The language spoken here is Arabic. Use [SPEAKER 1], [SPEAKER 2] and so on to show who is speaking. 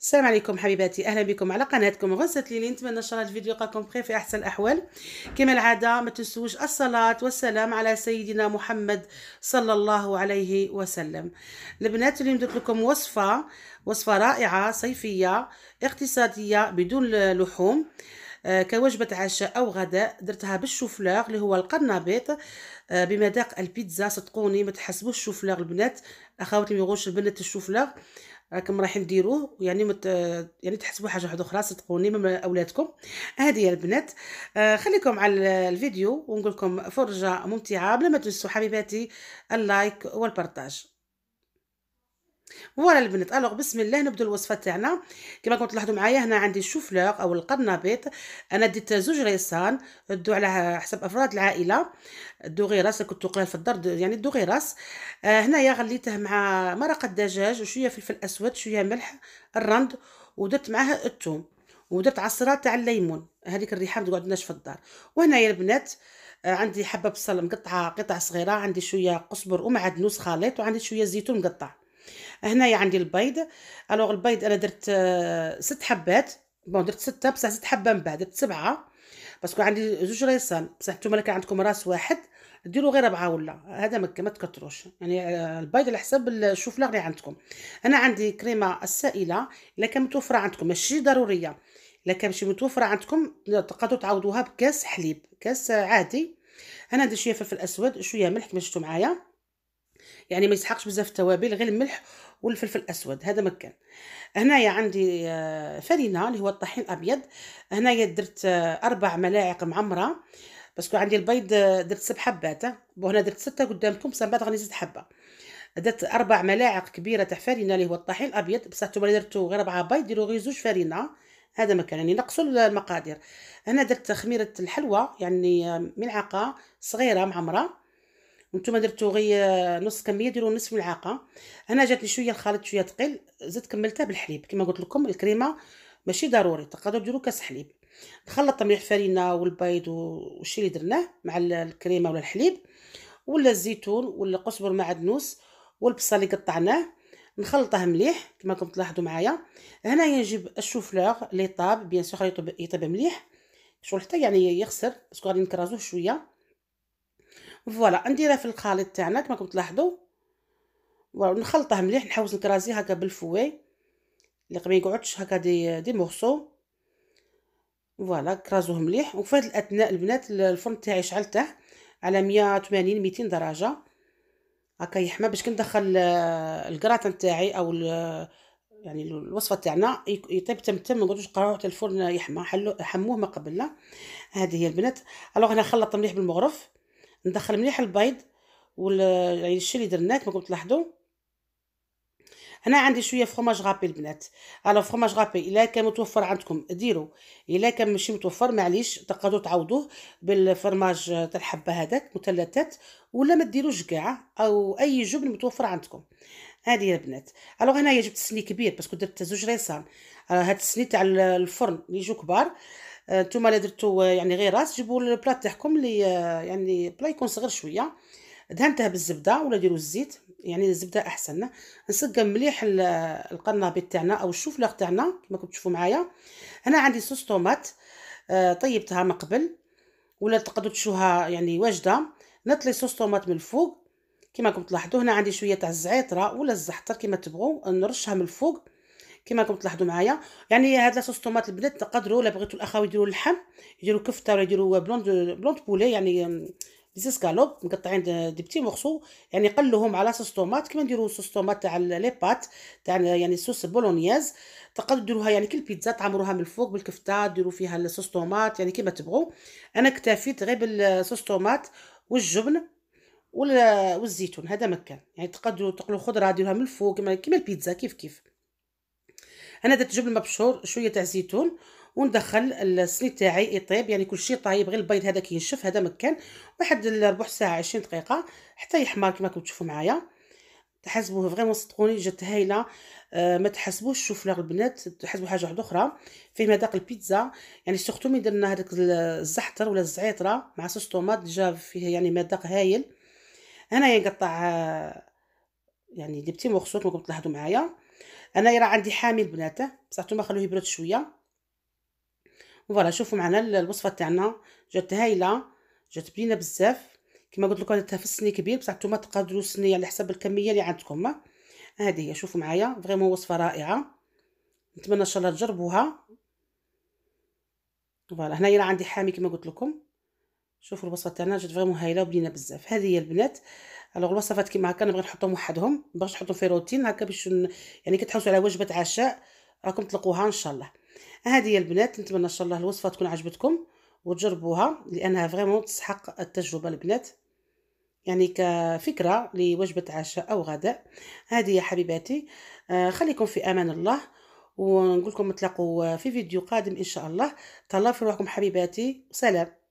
[SPEAKER 1] السلام عليكم حبيباتي اهلا بكم على قناتكم غزه ليلي نتمنى ان شاء الله الفيديو يلقاكم بخير في احسن الاحوال كما العاده ما تنسوش الصلاه والسلام على سيدنا محمد صلى الله عليه وسلم البنات اليوم درت لكم وصفه وصفه رائعه صيفيه اقتصاديه بدون لحوم آه، كوجبة عشاء أو غداء درتها بالشوفلاغ اللي هو القرنبيط آه، بمذاق البيتزا صدقوني ما تحسبوش الشوفلاغ البنات أخواتي ميغوش البنات الشوفلاغ راكم رايحين ديروه يعني مت... يعني تحسبوا حاجه واحده اخرى صدقوني من اولادكم هذه يا البنات آه خليكم على الفيديو ونقول لكم فرجه ممتعه بلا ما تنسوا حبيباتي اللايك والبارطاج فوالا البنات الوغ بسم الله نبدا الوصفه تاعنا كما كنت تلاحظوا معايا هنا عندي الشوفلوغ او القرنبيط انا ديت زوج ريسان دو على حسب افراد العائله دو غيراس كنت قليل في الدار يعني دو غيراس آه هنايا غليته مع مرقه دجاج وشويه فلفل اسود شويه ملح الرند ودرت معاها الثوم ودرت عصره تاع الليمون هذيك الريحه ما تقعدناش في الدار وهنايا البنات آه، عندي حبه بصل مقطعه قطع صغيره عندي شويه قزبر ومعدنوس خليط وعندي شويه زيتون مقطع هنايا عندي البيض الوغ البيض انا درت آه، ست حبات بون درت سته بصح زدت حبه من بعد درت سبعه باسكو عندي زوج ريسان بصح نتوما كان عندكم راس واحد ديروا غير ربعه ولا هذا ما ما تكتروش يعني آه، البيض على حسب الشوفلاغ اللي عندكم انا عندي كريمه السائله الا كان متوفره عندكم ماشي ضروريه الا كان ماشي متوفره عندكم تقدروا تعوضوها بكاس حليب كاس عادي انا ندير شويه فلفل اسود شويه ملح كما شفتوا معايا يعني ما يسحقش بزاف التوابل غير الملح والفلفل الاسود هذا مكان هنايا عندي آه، فرينه اللي هو الطحين الابيض هنايا درت آه، اربع ملاعق معمره باسكو عندي البيض آه، درت سبع حبات وهنا درت سته قدامكم بصح بعد غنزيد حبه درت اربع ملاعق كبيره تاع فرينه اللي هو الطحين الابيض بصح نتوما درتو غير اربعه بيض ديروا غير زوج فرينه هذا مكان يعني نقصوا المقادير هنا درت خميره الحلوى يعني ملعقه صغيره معمره وانتم درتو غير نص كميه ديروا نصف ملعقه هنا جاتني شويه الخليط شويه ثقيل زدت كملتها بالحليب كما قلت لكم الكريمه ماشي ضروري تقدروا ديروا كاس حليب نخلط مليح فرينه والبيض والشي اللي درناه مع الكريمه ولا الحليب ولا الزيتون ولا قزبر معدنوس والبصل اللي قطعناه نخلطه مليح كما راكم تلاحظوا معايا هنايا نجيب الشوفلور اللي طاب بيان سور يطيب مليح شغل حتى يعني يخسر باسكو غادي نكرازوه شويه فوالا نديرها في الخليط تاعنا كما راكم تلاحظوا ونخلطه مليح نحوس الكرازي هكا بالفواي اللي ما يقعدش هكا دي دي مورسو فوالا كرازوه مليح وفي هذه الاثناء البنات الفرن تاعي شعلته على 180 200 درجه هكا يحمى باش كندخل آه، الكراتان تاعي او يعني الوصفه تاعنا يطيب تم تم ما نقعدوش قراو حتى الفرن يحمى حلو حموه ما قبلنا هذه هي البنات الوغ انا خلط مليح بالمغرف ندخل مليح البيض والعين الشيء اللي درناه كما تلاحظوا هنا عندي شويه فرماج غابي البنات على فرماج غابي الا كان متوفر عندكم ديروا الا كان ماشي متوفر معليش تقدروا تعوضوه بالفرماج تاع الحبه هذاك مثلثات ولا ما ديروش كاع او اي جبن متوفر عندكم هذه يا البنات الوغ هنايا جبت سني كبير باسكو درت زوج ريسان آه، هاد السني تاع الفرن اللي يجوا كبار آه، نتوما اللي درتو آه، يعني غير راس جيبوا البلاط تاعكم اللي آه، يعني بلا يكون صغير شويه دهنته بالزبده ولا ديروا الزيت يعني الزبده احسن نسقم مليح القنابي تاعنا او الشوفلور تاعنا كما راكم تشوفوا معايا هنا عندي صوص طوماط طيبتها من قبل ولا تقدروا تشوها يعني واجده نطلي صوص طوماط من الفوق كما راكم تلاحظوا هنا عندي شويه تاع الزعيطره ولا الزعتر كما تبغوا نرشها من الفوق كما راكم تلاحظوا معايا يعني هاد صوص طوماط البنات تقدروا الا بغيتوا الاخاوي يديروا اللحم يديروا كفته ولا يديروا بلوند بلوند بولي يعني دي مقطعين دي بتي مورسو يعني قلوهم على صوص طوماط كما نديروا صوص طوماط تاع لي بات تاع يعني صوص بولونيز تقدروا ديروها يعني كل بيتزا تعمروها من الفوق بالكفته ديروا فيها الصوص طوماط يعني كما تبغوا انا اكتفيت غير بالصوص طوماط والجبن والزيتون هذا مكان يعني تقدروا تقلوا خضره ديروها من الفوق كما البيتزا كيف كيف انا درت جبن مبشور شويه تاع زيتون وندخل السني تاعي يطيب يعني كل شيء طايب غير البيض هذا كينشف هذا مكان واحد ربع ساعه 20 دقيقه حتى يحمر كما راكم تشوفوا معايا تحسبوه فريمون صدقوني جات هايله أه ما تحسبوش الشوفلور البنات تحسبوا حاجه واحده اخرى فيه مذاق البيتزا يعني سورتو ملي درنا هذاك الزعتر ولا الزعيطره مع صوص طوماط جا فيه يعني مذاق هايل هنايا نقطع آه، يعني دي بتي مخصوص كما راكم تلاحظوا معايا انايا راه عندي حامل بناته بصح نتوما خلوه يبرد شويه فوالا شوفوا معنا الوصفه تاعنا جات هايله جات بنينه بزاف كما قلت لكم درتها في السني كبير بصح نتوما تقدروا السنيه على حسب الكميه اللي عندكم هذه هي شوفوا معايا فريمون وصفه رائعه نتمنى ان شاء الله تجربوها فوالا هنايا راه عندي حامي كما قلت لكم شوفوا الوصفه تاعنا جات فريمون هايله وبنينه بزاف هذه هي البنات الوغ الوصفات كيما هكا نبغي نحطهم وحدهم باش نحطهم في روتين هكا باش ن... يعني كتحوسوا على وجبه عشاء راكم تلقوها ان شاء الله هذه هي البنات نتمنى ان شاء الله الوصفه تكون عجبتكم وتجربوها لانها فريمون تسحق التجربه البنات يعني كفكره لوجبه عشاء او غداء هذه يا حبيباتي آه، خليكم في امان الله ونقول لكم نتلاقوا في فيديو قادم ان شاء الله تهلاو في روحكم حبيباتي سلام